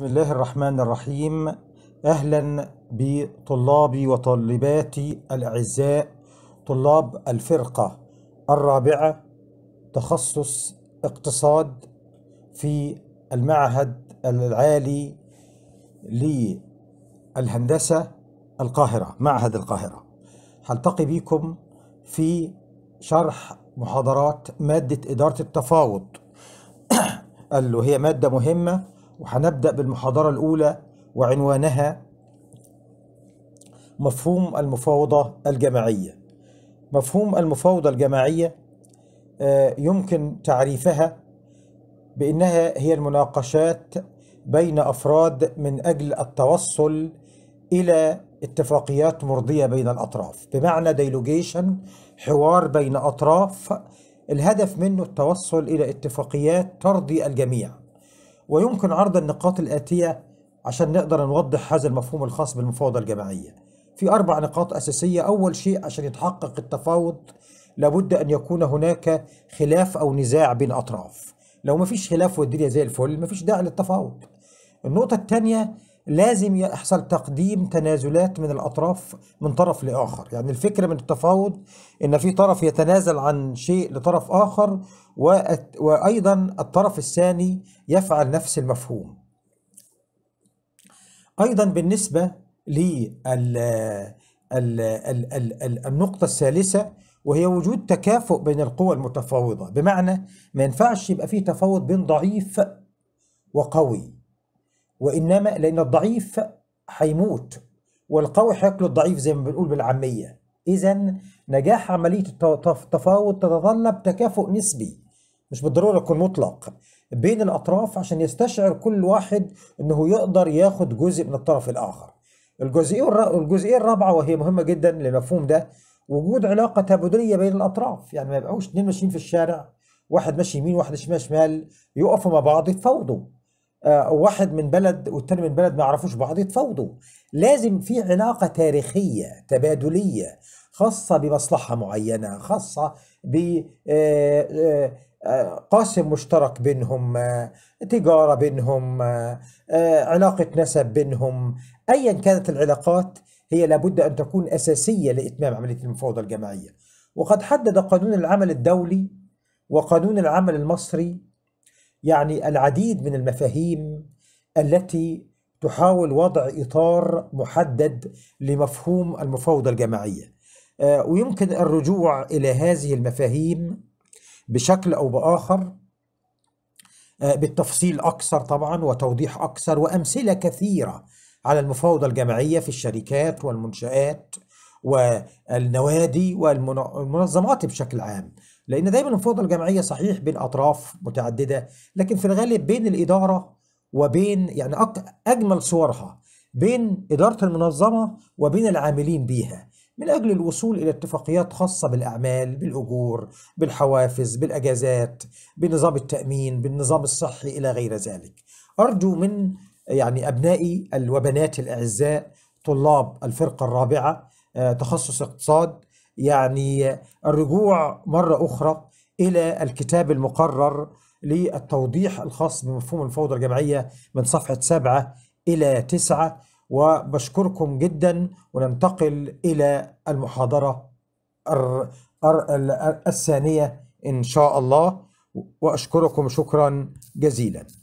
بسم الله الرحمن الرحيم أهلا بطلابي وطالباتي الأعزاء طلاب الفرقة الرابعة تخصص اقتصاد في المعهد العالي للهندسة القاهرة معهد القاهرة هلتقي بكم في شرح محاضرات مادة إدارة التفاوض اللي هي مادة مهمة وهنبدأ بالمحاضرة الأولى وعنوانها مفهوم المفاوضة الجماعية مفهوم المفاوضة الجماعية آه، يمكن تعريفها بأنها هي المناقشات بين أفراد من أجل التوصل إلى اتفاقيات مرضية بين الأطراف بمعنى ديلوجيشن حوار بين أطراف الهدف منه التوصل إلى اتفاقيات ترضي الجميع ويمكن عرض النقاط الآتية عشان نقدر نوضح هذا المفهوم الخاص بالمفاوضة الجماعية في أربع نقاط أساسية أول شيء عشان يتحقق التفاوض لابد أن يكون هناك خلاف أو نزاع بين أطراف لو مفيش خلاف والدنيا زي الفل مفيش داعي للتفاوض النقطة الثانية لازم يحصل تقديم تنازلات من الأطراف من طرف لآخر يعني الفكرة من التفاوض إن في طرف يتنازل عن شيء لطرف آخر وأيضا الطرف الثاني يفعل نفس المفهوم أيضا بالنسبة للنقطة الثالثة وهي وجود تكافؤ بين القوى المتفاوضة بمعنى ما ينفعش يبقى في تفاوض بين ضعيف وقوي وإنما لأن الضعيف هيموت والقوي هياكل الضعيف زي ما بنقول بالعامية إذا نجاح عملية التفاوض تتطلب تكافؤ نسبي مش بالضرورة يكون مطلق بين الأطراف عشان يستشعر كل واحد أنه يقدر ياخد جزء من الطرف الآخر الجزئية الجزئية الرابعة وهي مهمة جدا للمفهوم ده وجود علاقة تبادلية بين الأطراف يعني ما يبقوش اتنين ماشيين في الشارع واحد ماشي يمين واحد ماشي شمال يقفوا مع بعض يتفاوضوا آه، واحد من بلد والتاني من بلد ما يعرفوش بعض يتفاوضوا لازم في علاقة تاريخية تبادلية خاصة بمصلحة معينة خاصة ب آه، آه، قاسم مشترك بينهم تجارة بينهم علاقة نسب بينهم أيا كانت العلاقات هي لابد أن تكون أساسية لإتمام عملية المفاوضة الجماعية وقد حدد قانون العمل الدولي وقانون العمل المصري يعني العديد من المفاهيم التي تحاول وضع اطار محدد لمفهوم المفاوضه الجماعيه آه، ويمكن الرجوع الى هذه المفاهيم بشكل او باخر آه، بالتفصيل اكثر طبعا وتوضيح اكثر وامثله كثيره على المفاوضه الجماعيه في الشركات والمنشات والنوادي والمنظمات بشكل عام لأن دايما المفاوضة الجماعية صحيح بين أطراف متعددة لكن في الغالب بين الإدارة وبين يعني أجمل صورها بين إدارة المنظمة وبين العاملين بيها من أجل الوصول إلى اتفاقيات خاصة بالأعمال بالأجور بالحوافز بالأجازات بنظام التأمين بالنظام الصحي إلى غير ذلك أرجو من يعني أبنائي وبناتي الأعزاء طلاب الفرقة الرابعة آه، تخصص اقتصاد يعني الرجوع مرة أخرى إلى الكتاب المقرر للتوضيح الخاص بمفهوم الفوضى الجمعية من صفحة سبعة إلى تسعة وبشكركم جدا وننتقل إلى المحاضرة الثانية إن شاء الله وأشكركم شكرا جزيلا